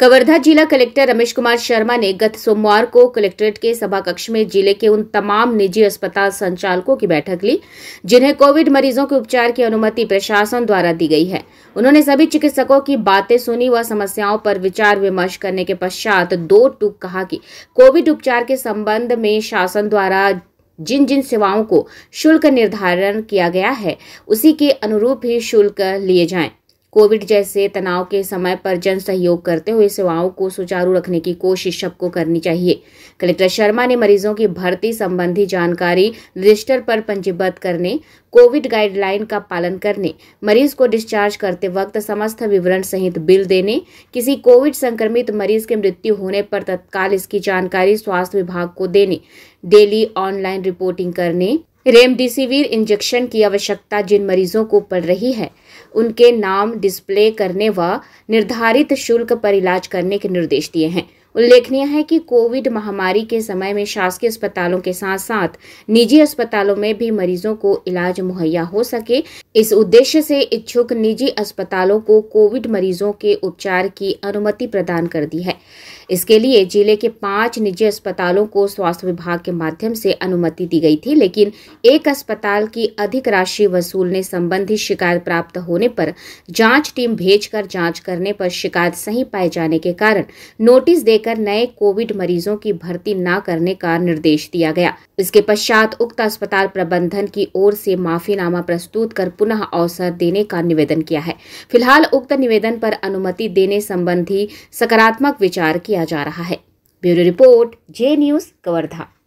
कवर्धा जिला कलेक्टर रमेश कुमार शर्मा ने गत सोमवार को कलेक्ट्रेट के सभाकक्ष में जिले के उन तमाम निजी अस्पताल संचालकों की बैठक ली जिन्हें कोविड मरीजों के उपचार की अनुमति प्रशासन द्वारा दी गई है उन्होंने सभी चिकित्सकों की बातें सुनी व समस्याओं पर विचार विमर्श करने के पश्चात दो टूक कहा कि कोविड उपचार के संबंध में शासन द्वारा जिन जिन सेवाओं को शुल्क निर्धारण किया गया है उसी के अनुरूप ही शुल्क लिए जाएं कोविड जैसे तनाव के समय पर जन सहयोग करते हुए सेवाओं को सुचारू रखने की कोशिश सबको करनी चाहिए कलेक्टर शर्मा ने मरीजों की भर्ती संबंधी जानकारी रजिस्टर पर पंजीबद्ध करने कोविड गाइडलाइन का पालन करने मरीज को डिस्चार्ज करते वक्त समस्त विवरण सहित बिल देने किसी कोविड संक्रमित मरीज के मृत्यु होने पर तत्काल इसकी जानकारी स्वास्थ्य विभाग को देने डेली ऑनलाइन रिपोर्टिंग करने रेमडेसिविर इंजेक्शन की आवश्यकता जिन मरीजों को पड़ रही है उनके नाम डिस्प्ले करने व निर्धारित शुल्क पर इलाज करने के निर्देश दिए हैं उल्लेखनीय है कि कोविड महामारी के समय में शासकीय अस्पतालों के साथ साथ निजी अस्पतालों में भी मरीजों को इलाज मुहैया हो सके इस उद्देश्य से इच्छुक निजी अस्पतालों को कोविड मरीजों के उपचार की अनुमति प्रदान कर दी है इसके लिए जिले के पांच निजी अस्पतालों को स्वास्थ्य विभाग के माध्यम से अनुमति दी गई थी लेकिन एक अस्पताल की अधिक राशि वसूलने संबंधी शिकायत प्राप्त होने पर जांच टीम भेजकर जांच करने पर शिकायत सही पाए जाने के कारण नोटिस दे लेकर नए कोविड मरीजों की भर्ती न करने का निर्देश दिया गया इसके पश्चात उक्त अस्पताल प्रबंधन की ओर से माफीनामा प्रस्तुत कर पुनः अवसर देने का निवेदन किया है फिलहाल उक्त निवेदन पर अनुमति देने संबंधी सकारात्मक विचार किया जा रहा है bureau report J news Kawardha